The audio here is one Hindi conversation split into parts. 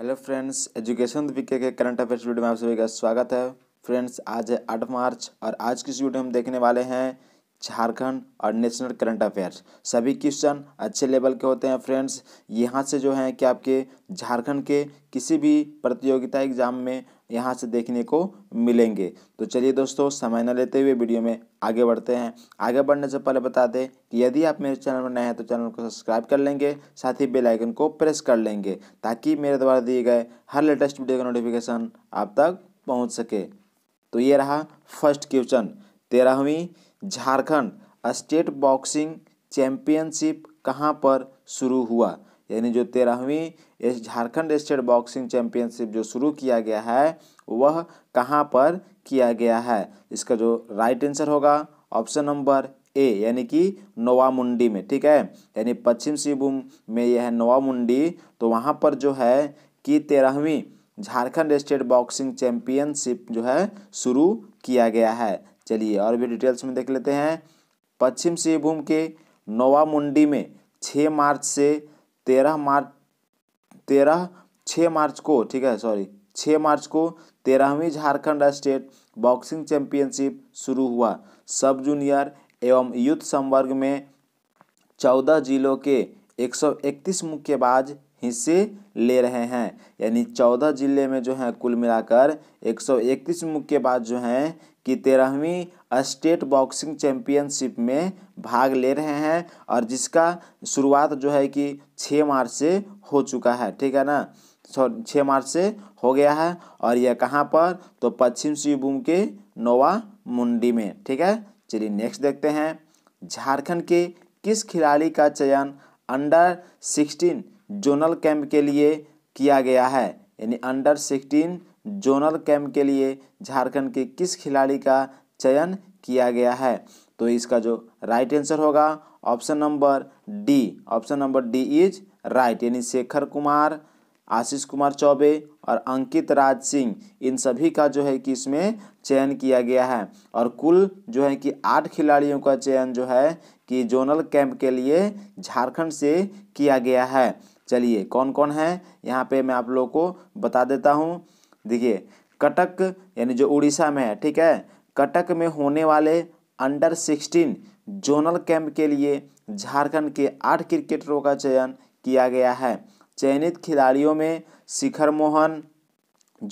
हेलो फ्रेंड्स एजुकेशन पीके के करंट अफेयर्स वीडियो में आप सभी का स्वागत है फ्रेंड्स आज है आठ मार्च और आज की इस वीडियो में हम देखने वाले हैं झारखंड और नेशनल करंट अफेयर्स सभी क्वेश्चन अच्छे लेवल के होते हैं फ्रेंड्स यहाँ से जो है कि आपके झारखंड के किसी भी प्रतियोगिता एग्जाम में यहाँ से देखने को मिलेंगे तो चलिए दोस्तों समय न लेते हुए वीडियो में आगे बढ़ते हैं आगे बढ़ने से पहले बता दें कि यदि आप मेरे चैनल में नए हैं तो चैनल को सब्सक्राइब कर लेंगे साथ ही बेल आइकन को प्रेस कर लेंगे ताकि मेरे द्वारा दिए गए हर लेटेस्ट वीडियो का नोटिफिकेशन आप तक पहुँच सके तो ये रहा फर्स्ट क्वेश्चन तेरहवीं झारखंड स्टेट बॉक्सिंग चैम्पियनशिप कहाँ पर शुरू हुआ यानी जो तेरहवीं इस झारखंड स्टेट बॉक्सिंग चैंपियनशिप जो शुरू किया गया है वह कहाँ पर किया गया है इसका जो राइट आंसर होगा ऑप्शन नंबर ए यानी कि नोवामुंडी में ठीक है यानी पश्चिम सिंहभूम में यह है नोवामुंडी तो वहाँ पर जो है कि तेरहवीं झारखंड स्टेट बॉक्सिंग चैंपियनशिप जो है शुरू किया गया है चलिए और भी डिटेल्स में देख लेते हैं पश्चिम सिंहभूम के नोवामुंडी में छः मार्च से तेरह मार्च तेरह छः मार्च को ठीक है सॉरी छः मार्च को तेरहवीं झारखंड स्टेट बॉक्सिंग चैंपियनशिप शुरू हुआ सब जूनियर एवं यूथ संवर्ग में चौदह जिलों के एक सौ इकतीस मुक्केबाज हिस्से ले रहे हैं यानी चौदह जिले में जो है कुल मिलाकर एक सौ इकतीस मुक्केबाज जो हैं कि तेरहवीं स्टेट बॉक्सिंग चैंपियनशिप में भाग ले रहे हैं और जिसका शुरुआत जो है कि छः मार्च से हो चुका है ठीक है ना छ मार्च से हो गया है और यह कहाँ पर तो पश्चिम सिंहभूम के नोवा मुंडी में ठीक है चलिए नेक्स्ट देखते हैं झारखंड के किस खिलाड़ी का चयन अंडर सिक्सटीन जोनल कैंप के लिए किया गया है यानी अंडर सिक्सटीन जोनल कैंप के लिए झारखंड के किस खिलाड़ी का चयन किया गया है तो इसका जो राइट आंसर होगा option number D option number D is right यानी शेखर कुमार आशीष कुमार चौबे और अंकित राज सिंह इन सभी का जो है कि इसमें चयन किया गया है और कुल जो है कि आठ खिलाड़ियों का चयन जो है कि जोनल कैंप के लिए झारखंड से किया गया है चलिए कौन कौन है यहाँ पे मैं आप लोगों को बता देता हूँ देखिए कटक यानी जो उड़ीसा में है ठीक है कटक में होने वाले अंडर सिक्सटीन जोनल कैंप के लिए झारखंड के आठ क्रिकेटरों का चयन किया गया है चयनित खिलाड़ियों में शिखर मोहन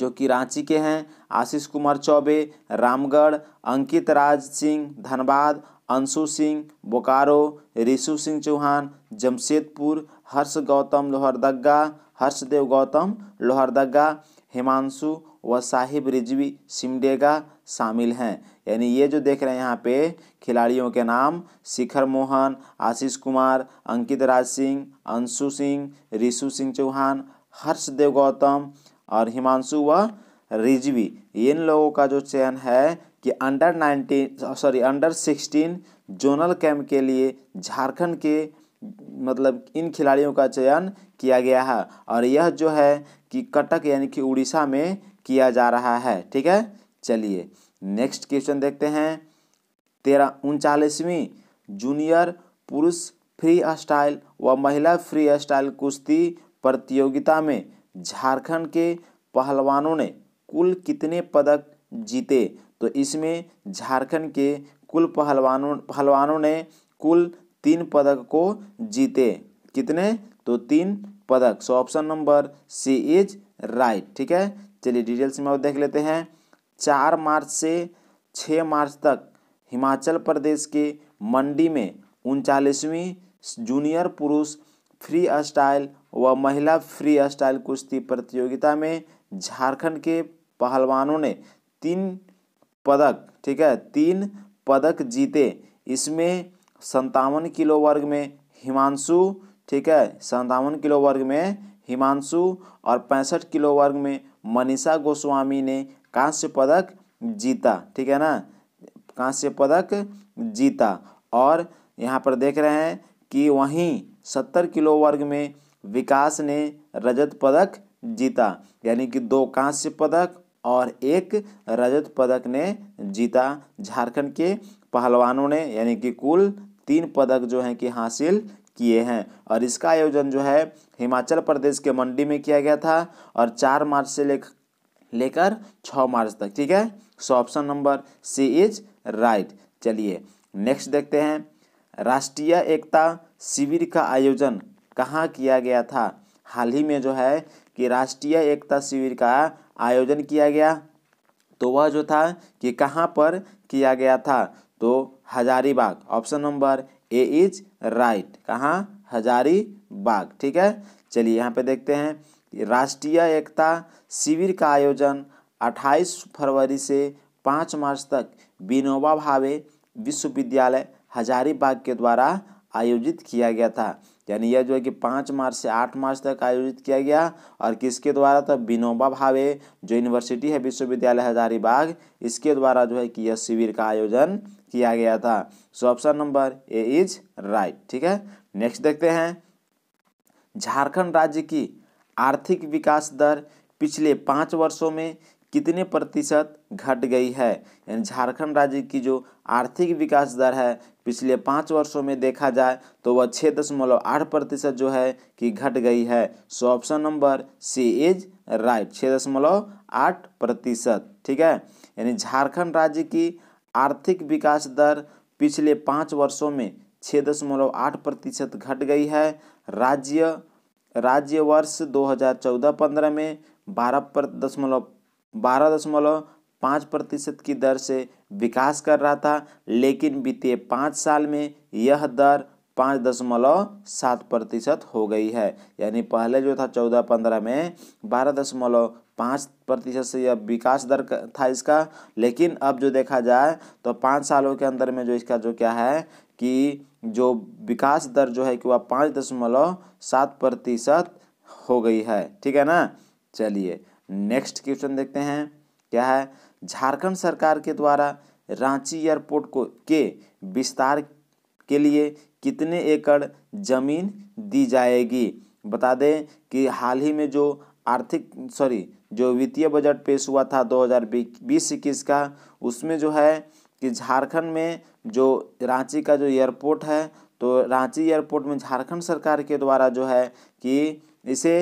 जो कि रांची के हैं आशीष कुमार चौबे रामगढ़ अंकित राज सिंह धनबाद अंशु सिंह बोकारो ऋषु सिंह चौहान जमशेदपुर हर्ष गौतम लोहरदग्गा हर्षदेव गौतम लोहरदग्गा हिमांशु व साहिब रिजवी सिमडेगा शामिल हैं यानी ये जो देख रहे हैं यहाँ पे खिलाड़ियों के नाम शिखर मोहन आशीष कुमार अंकित राज सिंह अंशु सिंह रिशु सिंह चौहान हर्ष देव गौतम और हिमांशु व रिजवी इन लोगों का जो चयन है कि under nineteen sorry under sixteen zonal camp के लिए झारखंड के मतलब इन खिलाड़ियों का चयन किया गया है और यह जो है कि कटक यानी कि उड़ीसा में किया जा रहा है ठीक है चलिए नेक्स्ट क्वेश्चन देखते हैं तेरह उनचालीसवीं जूनियर पुरुष फ्री स्टाइल व महिला फ्री स्टाइल कुश्ती प्रतियोगिता में झारखंड के पहलवानों ने कुल कितने पदक जीते तो इसमें झारखंड के कुल पहलवानों पहलवानों ने कुल तीन पदक को जीते कितने तो तीन पदक so option number C is right ठीक है चलिए डिटेल्स में और देख लेते हैं चार मार्च से छः मार्च तक हिमाचल प्रदेश के मंडी में उनचालीसवीं जूनियर पुरुष फ्री स्टाइल व महिला फ्री स्टाइल कुश्ती प्रतियोगिता में झारखंड के पहलवानों ने तीन पदक ठीक है तीन पदक जीते इसमें संतावन किलो वर्ग में हिमांशु ठीक है संतावन किलो वर्ग में हिमांशु और पैंसठ किलो वर्ग में मनीषा गोस्वामी ने कांस्य पदक जीता ठीक है ना कांस्य पदक जीता और यहाँ पर देख रहे हैं कि वहीं सत्तर किलो वर्ग में विकास ने रजत पदक जीता यानी कि दो कांस्य पदक और एक रजत पदक ने जीता झारखंड के पहलवानों ने यानी कि कुल तीन पदक जो हैं कि हासिल किए हैं और इसका आयोजन जो है हिमाचल प्रदेश के मंडी में किया गया था और चार मार्च से ले लेकर छः मार्च तक ठीक है so option number C is right चलिए नेक्स्ट देखते हैं राष्ट्रीय एकता शिविर का आयोजन कहाँ किया गया था हाल ही में जो है कि राष्ट्रीय एकता शिविर का आयोजन किया गया तो वह जो था कि कहाँ पर किया गया था तो Hazaribagh option number A is right कहाँ हजारी बाग ठीक है चलिए यहाँ पे देखते हैं राष्ट्रीय एकता शिविर का आयोजन 28 फरवरी से 5 मार्च तक विनोबा भावे विश्वविद्यालय हजारीबाग के द्वारा आयोजित किया गया था यानी यह जो है कि पाँच मार्च से आठ मार्च तक आयोजित किया गया और किसके द्वारा था तो विनोबा भावे जो यूनिवर्सिटी है विश्वविद्यालय हजारीबाग इसके द्वारा जो है कि यह शिविर का आयोजन किया गया था so option number A is right ठीक है नेक्स्ट देखते हैं झारखंड राज्य की आर्थिक विकास दर पिछले पाँच वर्षों में कितने प्रतिशत घट गई है यानी झारखंड राज्य की जो आर्थिक विकास दर है पिछले पाँच वर्षों में देखा जाए तो वह छः दशमलव आठ प्रतिशत जो है कि घट गई है so option number C is right छः दशमलव आठ प्रतिशत ठीक है यानी झारखंड राज्य की आर्थिक विकास दर पिछले पाँच वर्षों में छः दशमलव आठ प्रतिशत घट गई है राज्य राज्य वर्ष चौदह पंद्रह में बारह दशमलव बारह दशमलव पाँच प्रतिशत की दर से विकास कर रहा था लेकिन बीते पाँच साल में यह दर पाँच दशमलव सात प्रतिशत हो गई है यानी पहले जो था चौदह पंद्रह में बारह दशमलव पाँच प्रतिशत से यह विकास दर था इसका लेकिन अब जो देखा जाए तो पाँच सालों के अंदर में जो इसका जो क्या है कि जो विकास दर जो है कि वह पाँच दशमलव सात प्रतिशत हो गई है ठीक है ना चलिए नेक्स्ट क्वेश्चन देखते हैं क्या है झारखंड सरकार के द्वारा रांची एयरपोर्ट को के विस्तार के लिए कितने एकड़ जमीन दी जाएगी बता दें कि हाल ही में जो आर्थिक सॉरी जो वित्तीय बजट पेश हुआ था 2020 इक्कीस का उसमें जो है कि झारखंड में जो रांची का जो एयरपोर्ट है तो रांची एयरपोर्ट में झारखंड सरकार के द्वारा जो है कि इसे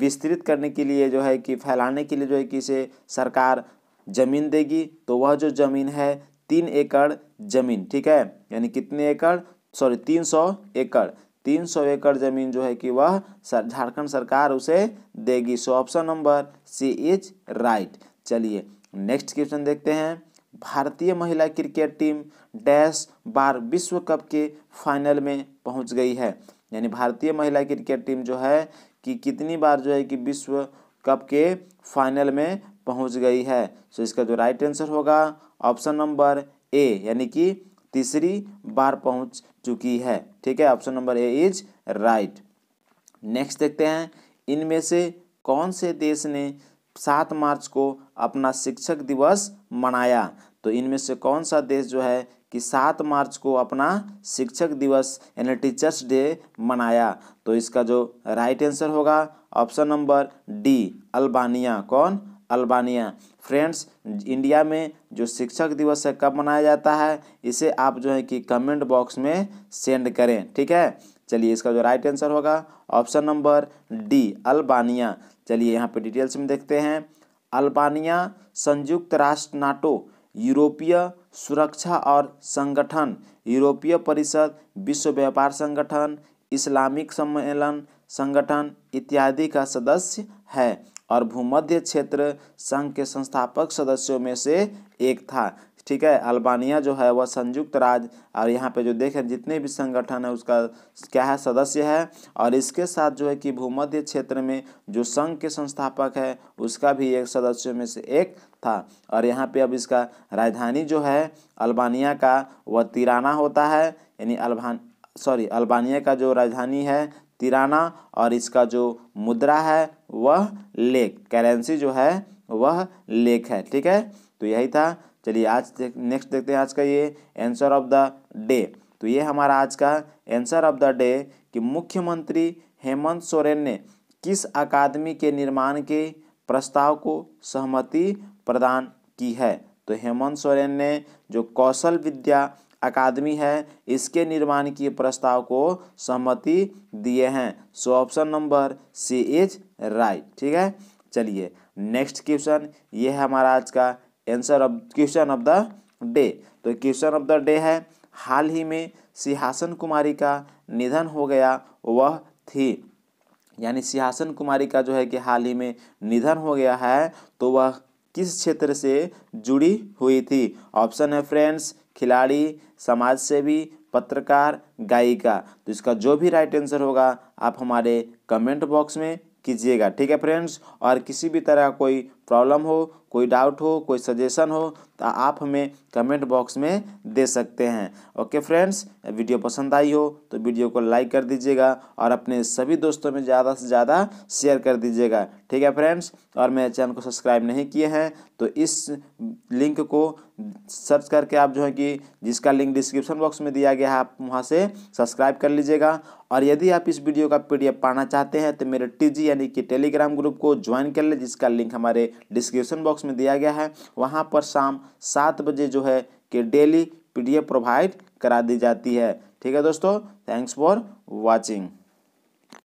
विस्तृत करने के लिए जो है कि फैलाने के लिए जो है कि इसे सरकार ज़मीन देगी तो वह जो ज़मीन है तीन एकड़ ज़मीन ठीक है यानी कितने एकड़ सॉरी तीन सौ एकड़ तीन सौ एकड़ ज़मीन जो है कि वह झारखंड सरकार उसे देगी so option number C is right चलिए नेक्स्ट क्वेश्चन देखते हैं भारतीय महिला क्रिकेट टीम डैश बार विश्व कप के फाइनल में पहुंच गई है यानी भारतीय महिला क्रिकेट टीम जो है कि कितनी बार जो है कि विश्व कप के फाइनल में पहुंच गई है सो इसका जो राइट आंसर होगा ऑप्शन नंबर ए यानी कि तीसरी बार पहुंच चुकी है ठीक है option number A is right next देखते हैं इनमें से कौन से देश ने सात मार्च को अपना शिक्षक दिवस मनाया तो इनमें से कौन सा देश जो है कि सात मार्च को अपना शिक्षक दिवस यानी टीचर्स डे मनाया तो इसका जो राइट आंसर होगा ऑप्शन नंबर डी अल्बानिया कौन अल्बानिया फ्रेंड्स इंडिया में जो शिक्षक दिवस है कब मनाया जाता है इसे आप जो है कि कमेंट बॉक्स में सेंड करें ठीक है चलिए इसका जो राइट आंसर होगा ऑप्शन नंबर डी अल्बानिया चलिए यहाँ पे डिटेल्स में देखते हैं अल्बानिया संयुक्त राष्ट्र नाटो यूरोपीय सुरक्षा और संगठन यूरोपीय परिषद विश्व व्यापार संगठन इस्लामिक सम्मेलन संगठन इत्यादि का सदस्य है और भूमध्य क्षेत्र संघ के संस्थापक सदस्यों में से एक था ठीक है अल्बानिया जो है वह संयुक्त राज्य और यहाँ पे जो देखें जितने भी संगठन है उसका क्या है सदस्य है और इसके साथ जो है कि भूमध्य क्षेत्र में जो संघ के संस्थापक है उसका भी एक सदस्यों में से एक था और यहाँ पे अब इसका राजधानी जो है अल्बानिया का वह तिराना होता है यानी अल्बान सॉरी अल्बानिया का जो राजधानी है तिराना और इसका जो मुद्रा है वह लेक करेंसी जो है वह लेक है ठीक है तो यही था चलिए आज देख, नेक्स्ट देखते हैं आज का ये आंसर ऑफ द डे तो ये हमारा आज का आंसर ऑफ द डे कि मुख्यमंत्री हेमंत सोरेन ने किस अकादमी के निर्माण के प्रस्ताव को सहमति प्रदान की है तो हेमंत सोरेन ने जो कौशल विद्या अकादमी है इसके निर्माण की प्रस्ताव को सहमति दिए हैं so option number C is right ठीक है चलिए नेक्स्ट क्वेश्चन ये है हमारा आज का answer of question of the day तो क्वेश्चन ऑफ द डे है हाल ही में सिंहासन कुमारी का निधन हो गया वह थी यानी सिंहासन कुमारी का जो है कि हाल ही में निधन हो गया है तो वह किस क्षेत्र से जुड़ी हुई थी ऑप्शन है फ्रेंड्स खिलाड़ी समाज सेवी पत्रकार गायिका तो इसका जो भी राइट आंसर होगा आप हमारे कमेंट बॉक्स में कीजिएगा ठीक है फ्रेंड्स और किसी भी तरह कोई प्रॉब्लम हो कोई डाउट हो कोई सजेशन हो तो आप हमें कमेंट बॉक्स में दे सकते हैं ओके फ्रेंड्स वीडियो पसंद आई हो तो वीडियो को लाइक कर दीजिएगा और अपने सभी दोस्तों में ज़्यादा से ज़्यादा शेयर कर दीजिएगा ठीक है फ्रेंड्स और मेरे चैनल को सब्सक्राइब नहीं किए हैं तो इस लिंक को सर्च करके आप जो है कि जिसका लिंक डिस्क्रिप्शन बॉक्स में दिया गया है आप वहाँ से सब्सक्राइब कर लीजिएगा और यदि आप इस वीडियो का पी पाना चाहते हैं तो मेरे टी यानी कि टेलीग्राम ग्रुप को ज्वाइन कर ले जिसका लिंक हमारे डिस्क्रिप्शन बॉक्स में दिया गया है वहाँ पर शाम सात बजे जो है कि डेली पीडीएफ प्रोवाइड करा दी जाती है ठीक है दोस्तों थैंक्स फॉर वॉचिंग